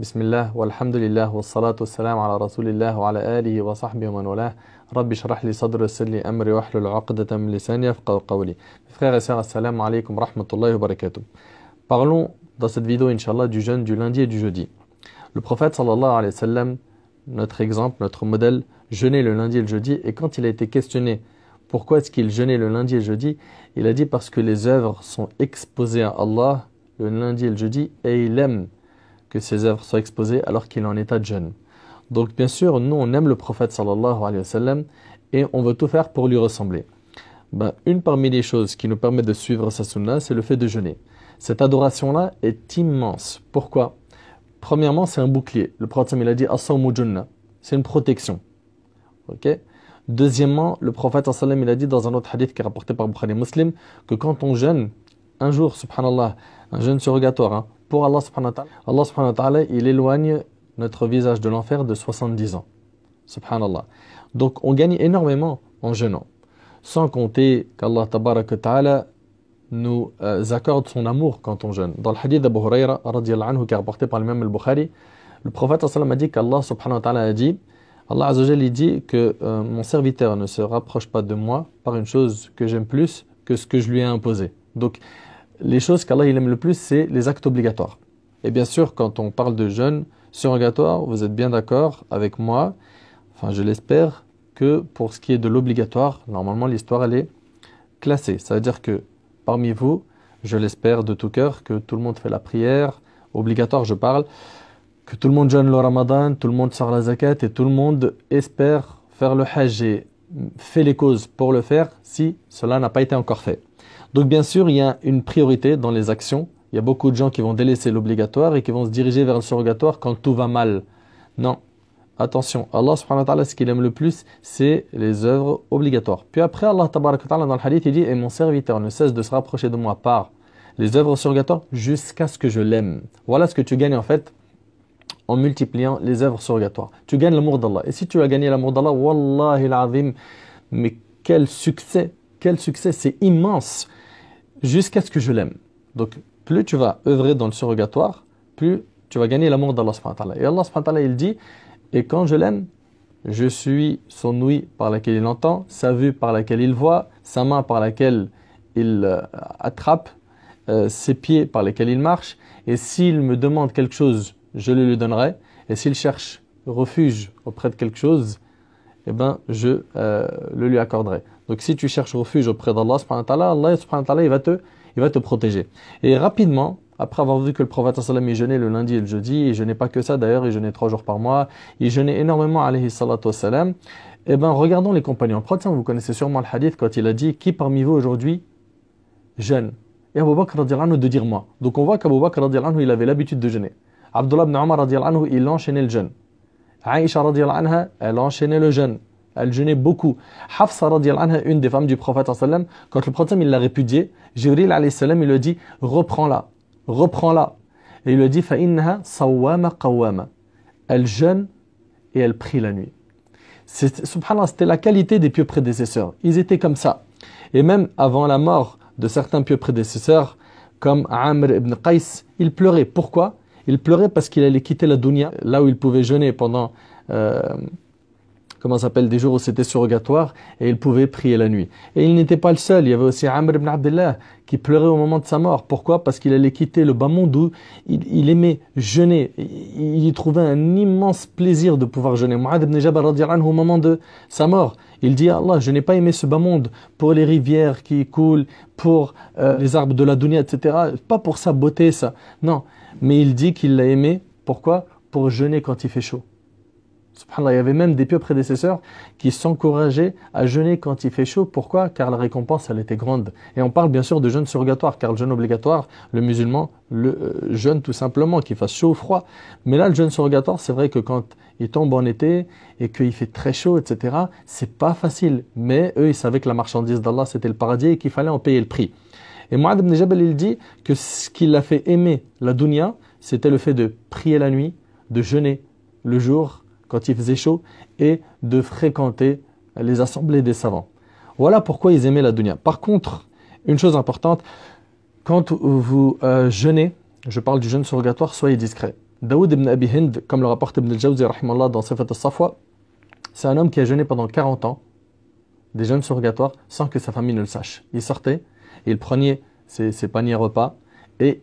بسم الله والحمد لله والصلاة والسلام على رسول الله وعلى آله وصحبه ومن والاه رب اشرح لي صدر ويسر لي أمري واحلل عقدة من لساني يفقهوا قولي Frères et sœurs, assalamu alaikum rahmatullahi wa barakatuh. Parlons dans cette vidéo, inshallah, du jeûne du lundi et du jeudi. Le prophète sallallahu alayhi wa sallam, notre exemple, notre modèle, jeûnait le lundi et le jeudi et quand il a été questionné pourquoi est-ce qu'il jeûnait le lundi et le jeudi, il a dit parce que les œuvres sont exposées à Allah le lundi et le jeudi et il aime que ses œuvres soient exposées alors qu'il est en état de jeûne. Donc bien sûr, nous on aime le prophète sallallahu alayhi wa sallam et on veut tout faire pour lui ressembler. Ben, une parmi les choses qui nous permet de suivre sa sunna, c'est le fait de jeûner. Cette adoration-là est immense. Pourquoi Premièrement, c'est un bouclier. Le prophète il a dit « junna ». C'est une protection. Ok Deuxièmement, le prophète il a dit dans un autre hadith qui est rapporté par Bukhari Muslim que quand on jeûne, un jour, subhanallah, un jeûne surrogatoire, hein, pour Allah subhanahu Allah il éloigne notre visage de l'enfer de 70 ans. Subhanallah. Donc on gagne énormément en jeûnant. Sans compter qu'Allah ta'ala nous euh, accorde son amour quand on jeûne. Dans le hadith d'Abu Huraira, qui est rapporté par même al-Bukhari, le prophète a dit qu'Allah subhanahu wa ta'ala a dit, Allah dit que euh, mon serviteur ne se rapproche pas de moi par une chose que j'aime plus que ce que je lui ai imposé. Donc les choses qu'Allah aime le plus, c'est les actes obligatoires. Et bien sûr, quand on parle de jeûne surrogatoire, vous êtes bien d'accord avec moi, enfin je l'espère, que pour ce qui est de l'obligatoire, normalement l'histoire elle est classée. Ça veut dire que parmi vous, je l'espère de tout cœur, que tout le monde fait la prière, obligatoire je parle, que tout le monde jeûne le ramadan, tout le monde sort la zakat et tout le monde espère faire le hajj et fait les causes pour le faire si cela n'a pas été encore fait. Donc bien sûr, il y a une priorité dans les actions. Il y a beaucoup de gens qui vont délaisser l'obligatoire et qui vont se diriger vers le surrogatoire quand tout va mal. Non. Attention, Allah subhanahu wa ta'ala, ce qu'il aime le plus, c'est les œuvres obligatoires. Puis après, Allah tabarak ta'ala, dans le hadith, il dit Et mon serviteur ne cesse de se rapprocher de moi par les œuvres surrogatoires jusqu'à ce que je l'aime. Voilà ce que tu gagnes en fait en multipliant les œuvres surrogatoires. Tu gagnes l'amour d'Allah. Et si tu as gagné l'amour d'Allah, Wallahi l'azim, mais quel succès quel succès, c'est immense, jusqu'à ce que je l'aime. Donc, plus tu vas œuvrer dans le surrogatoire, plus tu vas gagner l'amour d'Allah Et Allah il dit, et quand je l'aime, je suis son ouïe par laquelle il entend, sa vue par laquelle il voit, sa main par laquelle il euh, attrape, euh, ses pieds par lesquels il marche, et s'il me demande quelque chose, je le lui donnerai, et s'il cherche refuge auprès de quelque chose, eh ben, je euh, le lui accorderai. Donc si tu cherches refuge auprès d'Allah subhanahu wa ta'ala, il va te, il va te protéger. Et rapidement, après avoir vu que le prophète sallam il jeûnait le lundi et le jeudi, il je n'ai pas que ça d'ailleurs, il jeûnait trois jours par mois, il jeûnait énormément alayhi salatu wassalam, eh bien regardons les compagnons. prophète vous connaissez sûrement le hadith quand il a dit « Qui parmi vous aujourd'hui jeûne ?» Et Abu Bakr anhu de dire « Moi ». Donc on voit qu'Abu Bakr anhu il avait l'habitude de jeûner. Abdullah ibn Omar anhu il enchaînait le jeûne. Aïcha anha, elle enchaînait le jeûne. Elle jeûnait beaucoup. Hafsa anha, une des femmes du prophète quand le prophète il l'a répudiée, Jibril il lui dit reprends-la, reprends-la. Et il lui dit sawama qawama. Elle jeûne et elle prie la nuit. Subhanallah, c'était la qualité des pieux prédécesseurs. Ils étaient comme ça. Et même avant la mort de certains pieux prédécesseurs, comme Amr ibn Qais, il pleurait. Pourquoi Il pleurait parce qu'il allait quitter la dunya, là où il pouvait jeûner pendant euh, comment s'appelle, des jours où c'était surrogatoire et il pouvait prier la nuit. Et il n'était pas le seul. Il y avait aussi Amr ibn Abdullah qui pleurait au moment de sa mort. Pourquoi Parce qu'il allait quitter le bas monde où il, aimait jeûner. Il y trouvait un immense plaisir de pouvoir jeûner. Mu'ad ibn Jabal au moment de sa mort, il dit Allah, je n'ai pas aimé ce bas monde pour les rivières qui coulent, pour euh, les arbres de la dunya, etc. Pas pour sa beauté, ça. Non. Mais il dit qu'il l'a aimé. Pourquoi Pour jeûner quand il fait chaud il y avait même des pieux prédécesseurs qui s'encourageaient à jeûner quand il fait chaud. Pourquoi Car la récompense, elle était grande. Et on parle bien sûr de jeûne surrogatoire, car le jeûne obligatoire, le musulman le euh, jeûne tout simplement, qu'il fasse chaud ou froid. Mais là, le jeûne surrogatoire, c'est vrai que quand il tombe en été et qu'il fait très chaud, etc., c'est pas facile. Mais eux, ils savaient que la marchandise d'Allah, c'était le paradis et qu'il fallait en payer le prix. Et Mu'ad ibn Jabal, il dit que ce qui l'a fait aimer la dunya, c'était le fait de prier la nuit, de jeûner le jour quand il faisait chaud, et de fréquenter les assemblées des savants. Voilà pourquoi ils aimaient la dunya. Par contre, une chose importante, quand vous euh, jeûnez, je parle du jeûne surrogatoire, soyez discret. Daoud ibn Abi Hind, comme le rapporte Ibn al-Jawzi dans Safat al-Safwa, c'est un homme qui a jeûné pendant 40 ans, des jeûnes surrogatoires, sans que sa famille ne le sache. Il sortait, il prenait ses, paniers repas, et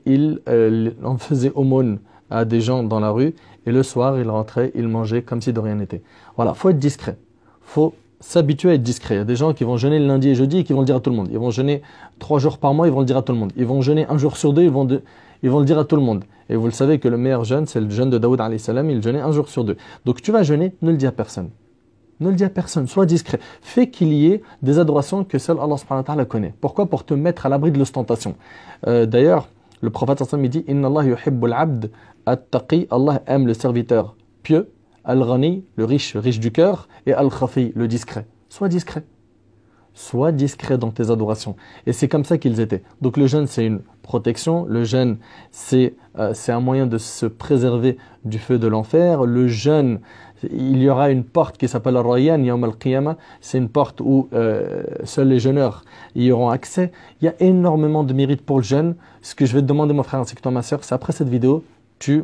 euh, il en faisait aumône à des gens dans la rue et le soir, ils rentraient, ils mangeaient comme si de rien n'était. Voilà, faut être discret. Faut s'habituer à être discret. Il y a des gens qui vont jeûner le lundi et jeudi et qui vont le dire à tout le monde. Ils vont jeûner trois jours par mois, ils vont le dire à tout le monde. Ils vont jeûner un jour sur deux, ils vont, ils vont le dire à tout le monde. Et vous le savez que le meilleur jeûne, c'est le jeûne de Daoud alayhi salam, il jeûnait un jour sur deux. Donc tu vas jeûner, ne le dis à personne. Ne le dis à personne, sois discret. Fais qu'il y ait des adorations que seul Allah subhanahu wa connaît. Pourquoi Pour te mettre à l'abri de l'ostentation. Euh, d'ailleurs, le prophète sallam dit « Allah aime le serviteur pieux, al Rani le riche, riche du cœur, et Al-Khafi, le discret. Sois discret. Sois discret dans tes adorations. Et c'est comme ça qu'ils étaient. Donc le jeûne, c'est une protection. Le jeûne, c'est euh, un moyen de se préserver du feu de l'enfer. Le jeûne, il y aura une porte qui s'appelle la rayyan Yawm al-Qiyamah. C'est une porte où euh, seuls les jeûneurs y auront accès. Il y a énormément de mérite pour le jeûne. Ce que je vais te demander, mon frère, ainsi que toi, ma soeur, c'est après cette vidéo, tu,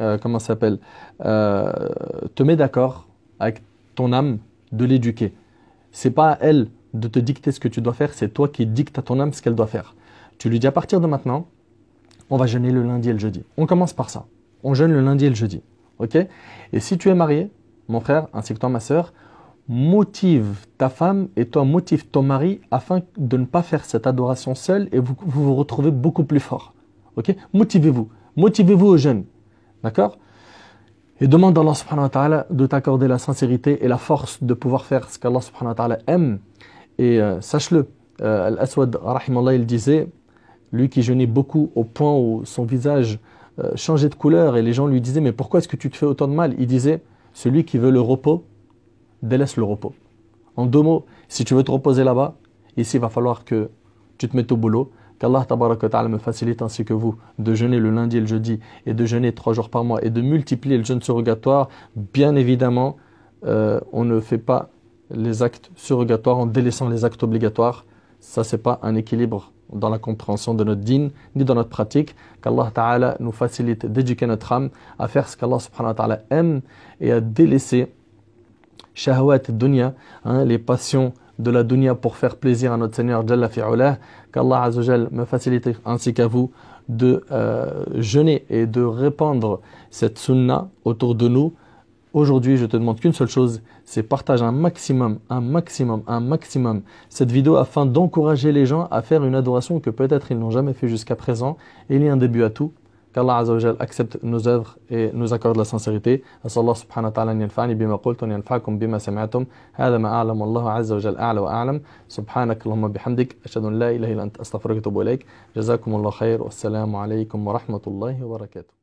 euh, comment s'appelle, euh, te mets d'accord avec ton âme de l'éduquer. C'est pas à elle de te dicter ce que tu dois faire, c'est toi qui dictes à ton âme ce qu'elle doit faire. Tu lui dis à partir de maintenant, on va jeûner le lundi et le jeudi. On commence par ça. On jeûne le lundi et le jeudi. OK Et si tu es marié, mon frère, ainsi que toi, ma sœur, motive ta femme et toi motive ton mari afin de ne pas faire cette adoration seule et vous vous, retrouvez beaucoup plus fort. Ok Motivez-vous. Motivez-vous aux jeunes. D'accord Et demande à Allah subhanahu wa ta'ala de t'accorder la sincérité et la force de pouvoir faire ce qu'Allah subhanahu wa ta'ala aime. Et euh, sache-le, euh, Al-Aswad, rahimallah, il disait, lui qui jeûnait beaucoup au point où son visage euh, changeait de couleur et les gens lui disaient, mais pourquoi est-ce que tu te fais autant de mal Il disait, celui qui veut le repos, délaisse le repos. En deux mots, si tu veux te reposer là-bas, ici il va falloir que tu te mettes au boulot, qu'Allah me facilite ainsi que vous de jeûner le lundi et le jeudi et de jeûner trois jours par mois et de multiplier le jeûne surrogatoire, bien évidemment, euh, on ne fait pas les actes surrogatoires en délaissant les actes obligatoires. Ça, n'est pas un équilibre dans la compréhension de notre dîne ni dans notre pratique. Qu'Allah Ta'ala nous facilite d'éduquer notre âme à faire ce qu'Allah subhanahu wa aime et à délaisser dunya, hein, les passions de la dunya pour faire plaisir à notre Seigneur Jalla fi'ulah, qu'Allah me facilite ainsi qu'à vous de euh, jeûner et de répandre cette sunna autour de nous. Aujourd'hui, je te demande qu'une seule chose, c'est partage un maximum, un maximum, un maximum cette vidéo afin d'encourager les gens à faire une adoration que peut-être ils n'ont jamais fait jusqu'à présent. il y a un début à tout, qu'Allah Azza wa Jal accepte nos œuvres et nous accorde la sincérité. Asallah subhanahu wa ta'ala yanfa'ni bima qultu yanfa'kum bima sami'tum. Hadha ma a'lam wallahu azza wa jal a'la wa a'lam. Subhanak Allahumma bihamdik. Ashhadu an la ilaha illa anta astaghfiruka wa atubu ilayk. Jazakumullahu khair wa assalamu alaykum wa rahmatullahi wa barakatuh.